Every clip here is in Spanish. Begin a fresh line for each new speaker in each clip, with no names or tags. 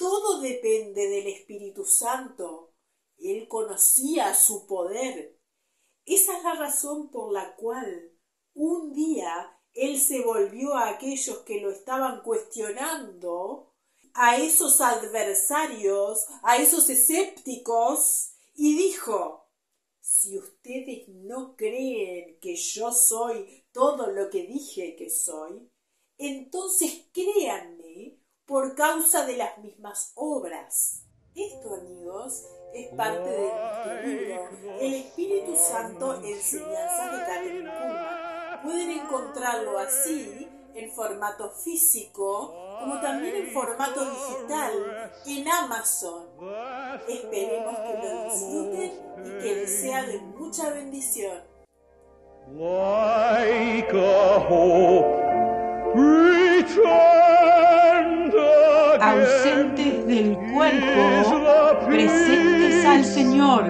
Todo depende del Espíritu Santo. Él conocía su poder. Esa es la razón por la cual un día él se volvió a aquellos que lo estaban cuestionando, a esos adversarios, a esos escépticos, y dijo, si ustedes no creen que yo soy todo lo que dije que soy, entonces crean por causa de las mismas obras. Esto, amigos, es parte de nuestro libro, El Espíritu Santo, Enseñanza de la Pueden encontrarlo así, en formato físico, como también en formato digital, en Amazon. Esperemos que lo disfruten y que les sea de mucha bendición. ausentes del cuerpo, presentes al Señor,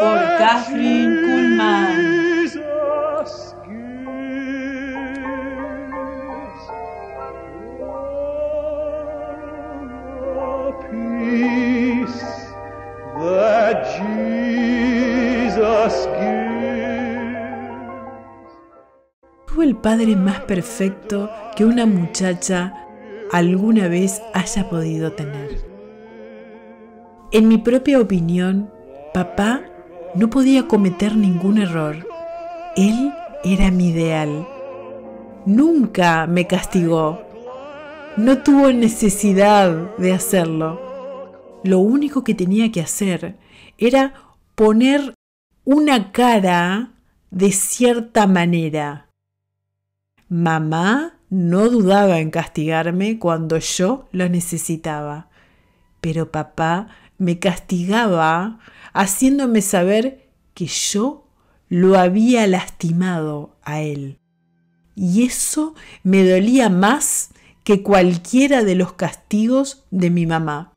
por Catherine Kuhlman. el padre más perfecto que una muchacha alguna vez haya podido tener. En mi propia opinión, papá no podía cometer ningún error. Él era mi ideal. Nunca me castigó. No tuvo necesidad de hacerlo. Lo único que tenía que hacer era poner una cara de cierta manera. Mamá no dudaba en castigarme cuando yo lo necesitaba. Pero papá me castigaba haciéndome saber que yo lo había lastimado a él. Y eso me dolía más que cualquiera de los castigos de mi mamá.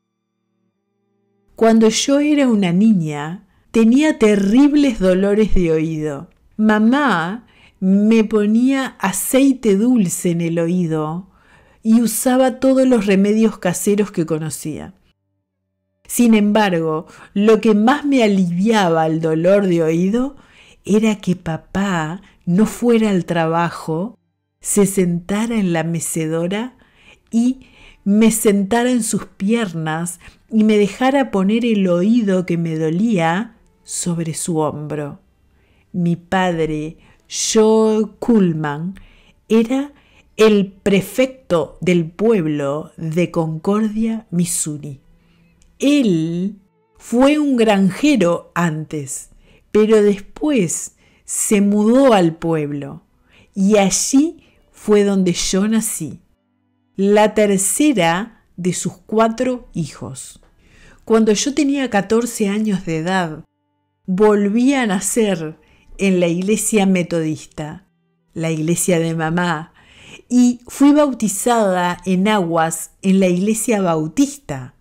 Cuando yo era una niña, tenía terribles dolores de oído. Mamá me ponía aceite dulce en el oído y usaba todos los remedios caseros que conocía. Sin embargo, lo que más me aliviaba el dolor de oído era que papá no fuera al trabajo, se sentara en la mecedora y me sentara en sus piernas y me dejara poner el oído que me dolía sobre su hombro. Mi padre Joe Kuhlman era el prefecto del pueblo de Concordia, Missouri. Él fue un granjero antes, pero después se mudó al pueblo y allí fue donde yo nací, la tercera de sus cuatro hijos. Cuando yo tenía 14 años de edad, volví a nacer en la iglesia metodista, la iglesia de mamá, y fui bautizada en aguas en la iglesia bautista,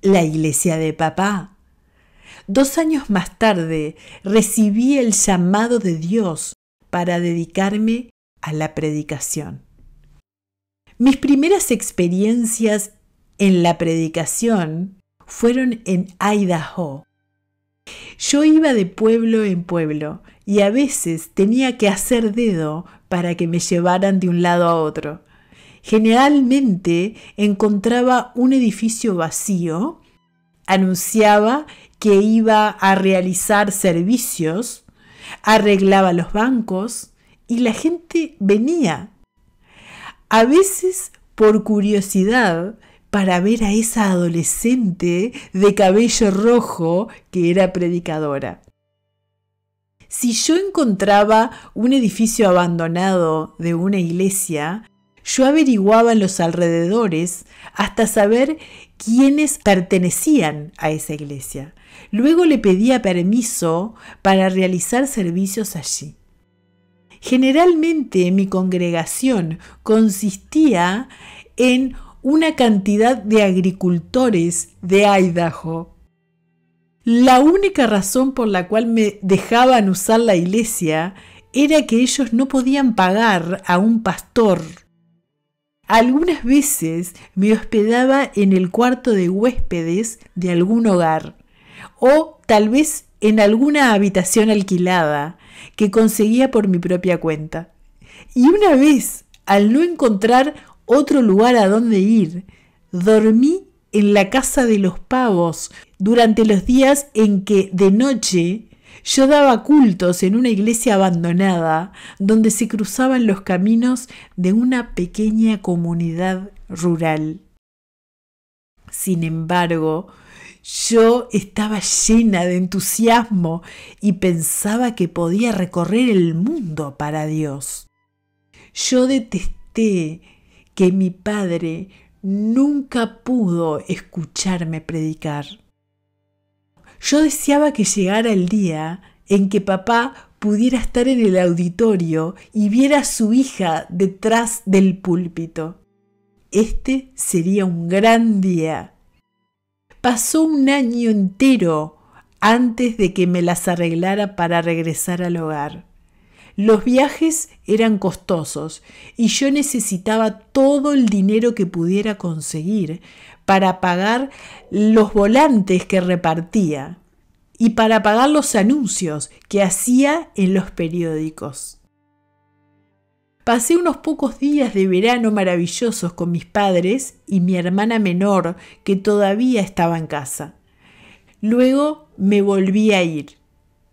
la iglesia de papá. Dos años más tarde recibí el llamado de Dios para dedicarme a la predicación. Mis primeras experiencias en la predicación fueron en Idaho. Yo iba de pueblo en pueblo y a veces tenía que hacer dedo para que me llevaran de un lado a otro. Generalmente encontraba un edificio vacío, anunciaba que iba a realizar servicios, arreglaba los bancos y la gente venía. A veces por curiosidad para ver a esa adolescente de cabello rojo que era predicadora. Si yo encontraba un edificio abandonado de una iglesia, yo averiguaba en los alrededores hasta saber quiénes pertenecían a esa iglesia. Luego le pedía permiso para realizar servicios allí. Generalmente mi congregación consistía en una cantidad de agricultores de Idaho la única razón por la cual me dejaban usar la iglesia era que ellos no podían pagar a un pastor. Algunas veces me hospedaba en el cuarto de huéspedes de algún hogar o tal vez en alguna habitación alquilada que conseguía por mi propia cuenta. Y una vez, al no encontrar otro lugar a donde ir, dormí en la casa de los pavos durante los días en que de noche yo daba cultos en una iglesia abandonada donde se cruzaban los caminos de una pequeña comunidad rural. Sin embargo, yo estaba llena de entusiasmo y pensaba que podía recorrer el mundo para Dios. Yo detesté que mi padre nunca pudo escucharme predicar. Yo deseaba que llegara el día en que papá pudiera estar en el auditorio y viera a su hija detrás del púlpito. Este sería un gran día. Pasó un año entero antes de que me las arreglara para regresar al hogar. Los viajes eran costosos y yo necesitaba todo el dinero que pudiera conseguir para pagar los volantes que repartía y para pagar los anuncios que hacía en los periódicos. Pasé unos pocos días de verano maravillosos con mis padres y mi hermana menor, que todavía estaba en casa. Luego me volví a ir.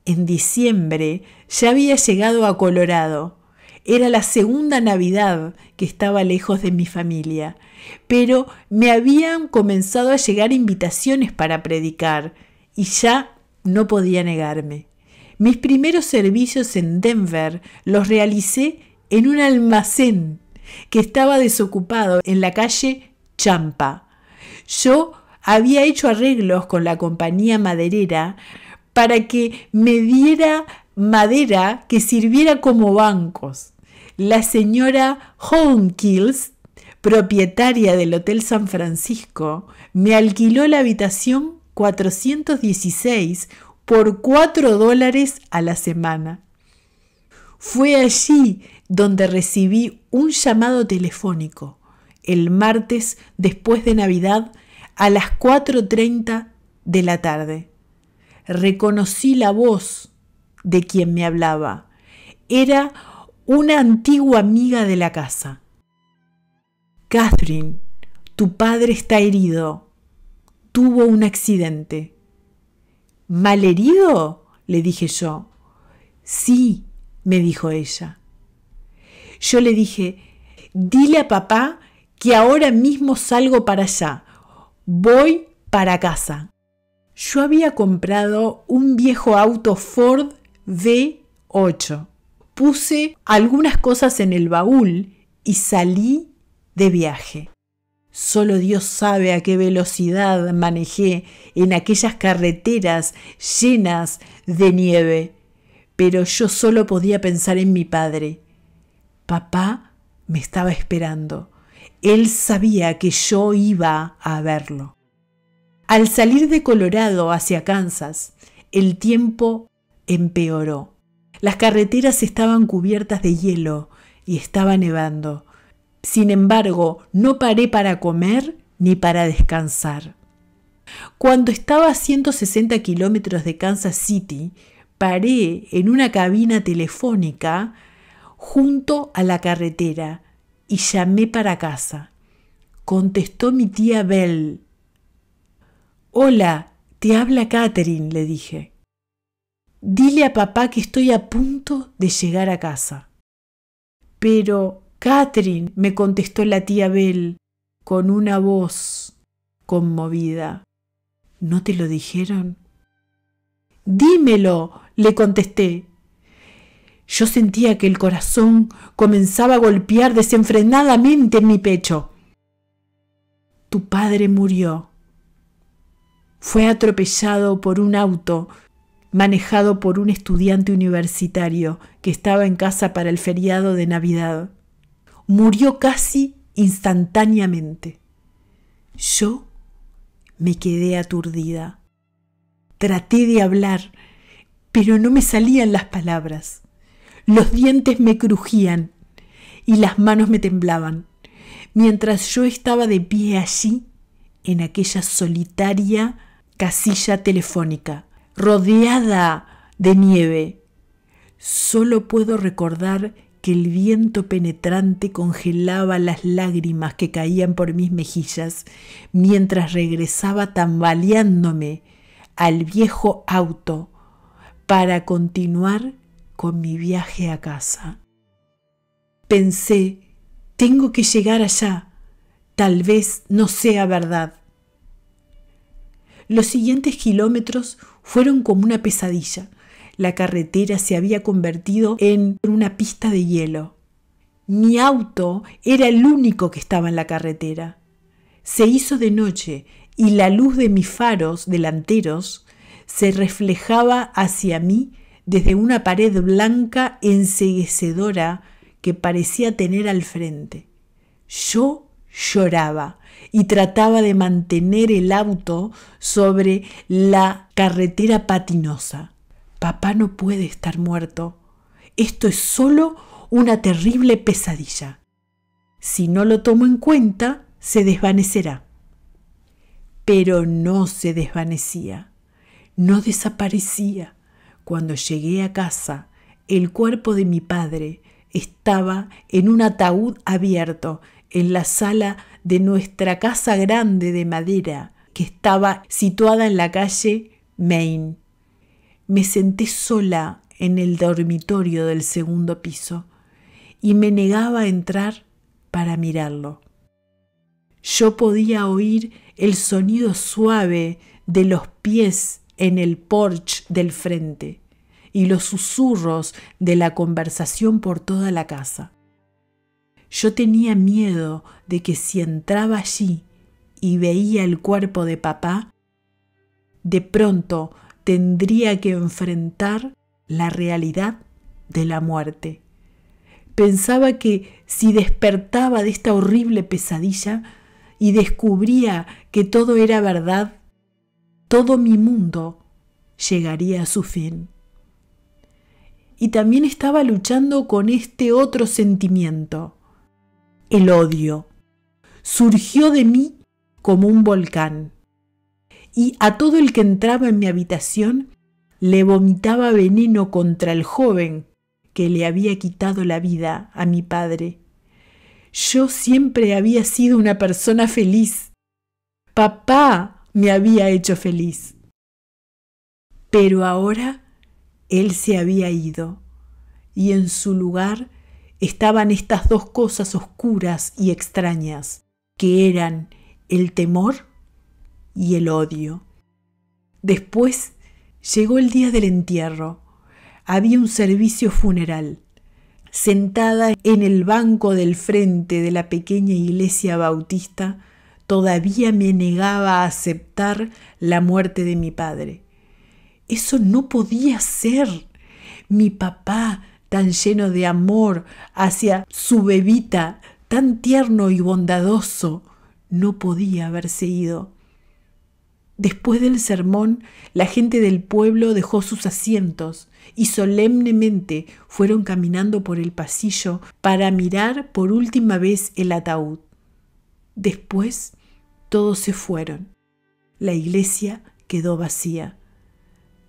En diciembre ya había llegado a Colorado era la segunda Navidad que estaba lejos de mi familia, pero me habían comenzado a llegar invitaciones para predicar y ya no podía negarme. Mis primeros servicios en Denver los realicé en un almacén que estaba desocupado en la calle Champa. Yo había hecho arreglos con la compañía maderera para que me diera madera que sirviera como bancos. La señora Homekills, propietaria del Hotel San Francisco, me alquiló la habitación 416 por 4 dólares a la semana. Fue allí donde recibí un llamado telefónico el martes después de Navidad a las 4.30 de la tarde. Reconocí la voz de quien me hablaba. Era una antigua amiga de la casa. Catherine, tu padre está herido. Tuvo un accidente. ¿Malherido? le dije yo. Sí, me dijo ella. Yo le dije, dile a papá que ahora mismo salgo para allá. Voy para casa. Yo había comprado un viejo auto Ford V8. Puse algunas cosas en el baúl y salí de viaje. Solo Dios sabe a qué velocidad manejé en aquellas carreteras llenas de nieve, pero yo solo podía pensar en mi padre. Papá me estaba esperando. Él sabía que yo iba a verlo. Al salir de Colorado hacia Kansas, el tiempo empeoró. Las carreteras estaban cubiertas de hielo y estaba nevando. Sin embargo, no paré para comer ni para descansar. Cuando estaba a 160 kilómetros de Kansas City, paré en una cabina telefónica junto a la carretera y llamé para casa. Contestó mi tía Bell. Hola, te habla Catherine, le dije. Dile a papá que estoy a punto de llegar a casa. Pero, Catherine, me contestó la tía Bell con una voz conmovida. ¿No te lo dijeron? Dímelo, le contesté. Yo sentía que el corazón comenzaba a golpear desenfrenadamente en mi pecho. Tu padre murió. Fue atropellado por un auto manejado por un estudiante universitario que estaba en casa para el feriado de Navidad. Murió casi instantáneamente. Yo me quedé aturdida. Traté de hablar, pero no me salían las palabras. Los dientes me crujían y las manos me temblaban. Mientras yo estaba de pie allí, en aquella solitaria casilla telefónica, rodeada de nieve. Solo puedo recordar que el viento penetrante congelaba las lágrimas que caían por mis mejillas mientras regresaba tambaleándome al viejo auto para continuar con mi viaje a casa. Pensé, tengo que llegar allá. Tal vez no sea verdad. Los siguientes kilómetros fueron como una pesadilla. La carretera se había convertido en una pista de hielo. Mi auto era el único que estaba en la carretera. Se hizo de noche y la luz de mis faros delanteros se reflejaba hacia mí desde una pared blanca enseguecedora que parecía tener al frente. Yo lloraba y trataba de mantener el auto sobre la carretera patinosa. Papá no puede estar muerto. Esto es solo una terrible pesadilla. Si no lo tomo en cuenta, se desvanecerá. Pero no se desvanecía, no desaparecía. Cuando llegué a casa, el cuerpo de mi padre estaba en un ataúd abierto en la sala de nuestra casa grande de madera que estaba situada en la calle Main. Me senté sola en el dormitorio del segundo piso y me negaba a entrar para mirarlo. Yo podía oír el sonido suave de los pies en el porche del frente y los susurros de la conversación por toda la casa. Yo tenía miedo de que si entraba allí y veía el cuerpo de papá, de pronto tendría que enfrentar la realidad de la muerte. Pensaba que si despertaba de esta horrible pesadilla y descubría que todo era verdad, todo mi mundo llegaría a su fin. Y también estaba luchando con este otro sentimiento, el odio. Surgió de mí como un volcán. Y a todo el que entraba en mi habitación le vomitaba veneno contra el joven que le había quitado la vida a mi padre. Yo siempre había sido una persona feliz. Papá me había hecho feliz. Pero ahora él se había ido y en su lugar estaban estas dos cosas oscuras y extrañas, que eran el temor y el odio. Después llegó el día del entierro. Había un servicio funeral. Sentada en el banco del frente de la pequeña iglesia bautista, todavía me negaba a aceptar la muerte de mi padre. Eso no podía ser. Mi papá, tan lleno de amor hacia su bebita, tan tierno y bondadoso, no podía haberse ido. Después del sermón, la gente del pueblo dejó sus asientos y solemnemente fueron caminando por el pasillo para mirar por última vez el ataúd. Después, todos se fueron. La iglesia quedó vacía.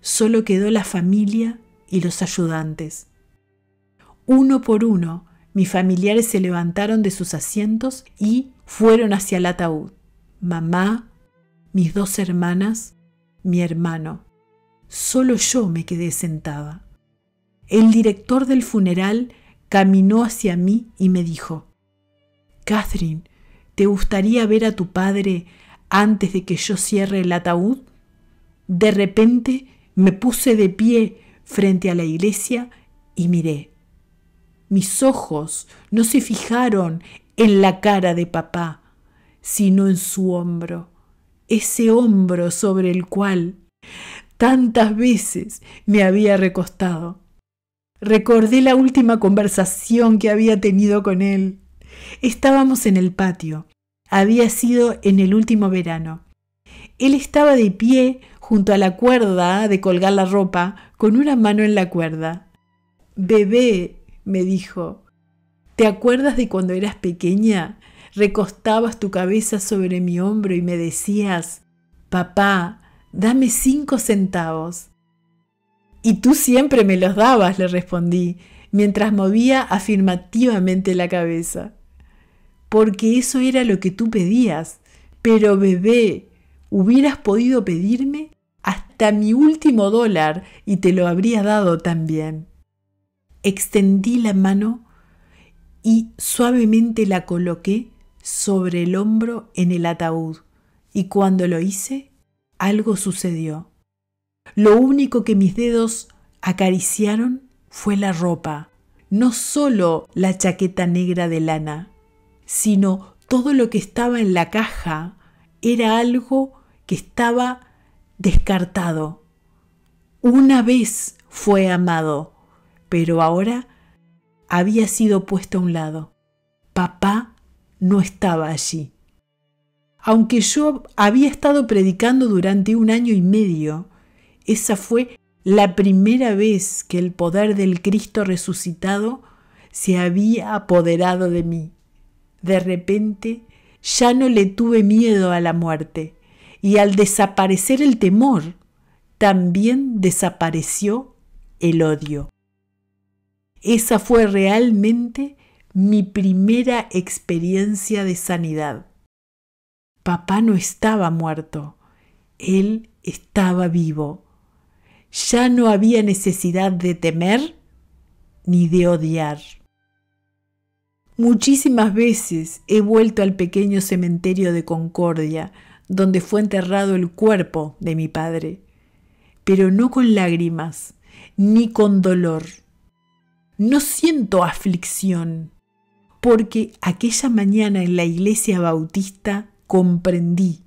Solo quedó la familia y los ayudantes. Uno por uno, mis familiares se levantaron de sus asientos y fueron hacia el ataúd. Mamá, mis dos hermanas, mi hermano. Solo yo me quedé sentada. El director del funeral caminó hacia mí y me dijo, Catherine, ¿te gustaría ver a tu padre antes de que yo cierre el ataúd? De repente me puse de pie frente a la iglesia y miré. Mis ojos no se fijaron en la cara de papá, sino en su hombro, ese hombro sobre el cual tantas veces me había recostado. Recordé la última conversación que había tenido con él. Estábamos en el patio. Había sido en el último verano. Él estaba de pie junto a la cuerda de colgar la ropa, con una mano en la cuerda. Bebé, me dijo, ¿te acuerdas de cuando eras pequeña? Recostabas tu cabeza sobre mi hombro y me decías, papá, dame cinco centavos. Y tú siempre me los dabas, le respondí, mientras movía afirmativamente la cabeza. Porque eso era lo que tú pedías. Pero bebé, hubieras podido pedirme hasta mi último dólar y te lo habría dado también extendí la mano y suavemente la coloqué sobre el hombro en el ataúd. Y cuando lo hice, algo sucedió. Lo único que mis dedos acariciaron fue la ropa, no solo la chaqueta negra de lana, sino todo lo que estaba en la caja era algo que estaba descartado. Una vez fue amado pero ahora había sido puesto a un lado. Papá no estaba allí. Aunque yo había estado predicando durante un año y medio, esa fue la primera vez que el poder del Cristo resucitado se había apoderado de mí. De repente ya no le tuve miedo a la muerte y al desaparecer el temor, también desapareció el odio. Esa fue realmente mi primera experiencia de sanidad. Papá no estaba muerto, él estaba vivo. Ya no había necesidad de temer ni de odiar. Muchísimas veces he vuelto al pequeño cementerio de Concordia, donde fue enterrado el cuerpo de mi padre, pero no con lágrimas, ni con dolor no siento aflicción, porque aquella mañana en la iglesia bautista comprendí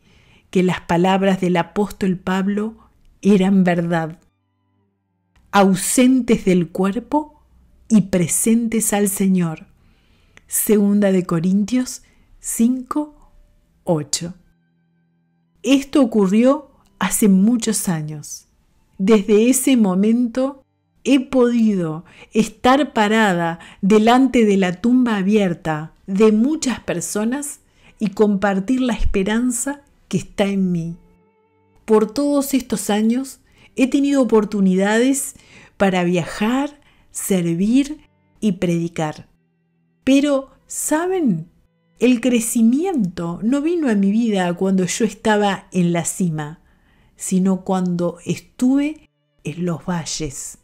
que las palabras del apóstol Pablo eran verdad, ausentes del cuerpo y presentes al Señor. Segunda de Corintios 5, 8. Esto ocurrió hace muchos años. Desde ese momento he podido estar parada delante de la tumba abierta de muchas personas y compartir la esperanza que está en mí. Por todos estos años he tenido oportunidades para viajar, servir y predicar. Pero, ¿saben? El crecimiento no vino a mi vida cuando yo estaba en la cima, sino cuando estuve en los valles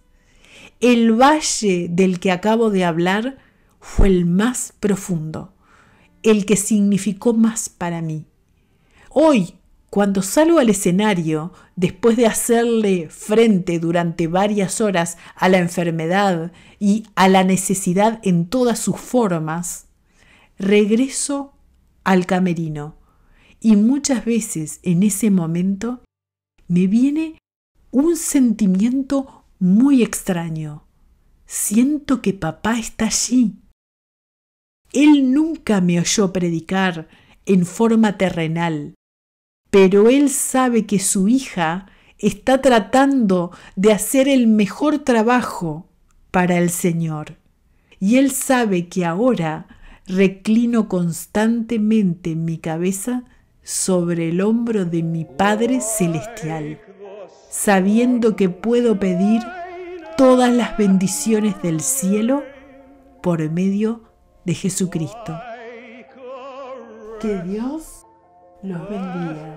el valle del que acabo de hablar fue el más profundo, el que significó más para mí. Hoy, cuando salgo al escenario, después de hacerle frente durante varias horas a la enfermedad y a la necesidad en todas sus formas, regreso al camerino y muchas veces en ese momento me viene un sentimiento muy extraño. Siento que papá está allí. Él nunca me oyó predicar en forma terrenal, pero él sabe que su hija está tratando de hacer el mejor trabajo para el Señor. Y él sabe que ahora reclino constantemente mi cabeza sobre el hombro de mi Padre Celestial sabiendo que puedo pedir todas las bendiciones del cielo por medio de Jesucristo. Que Dios los bendiga.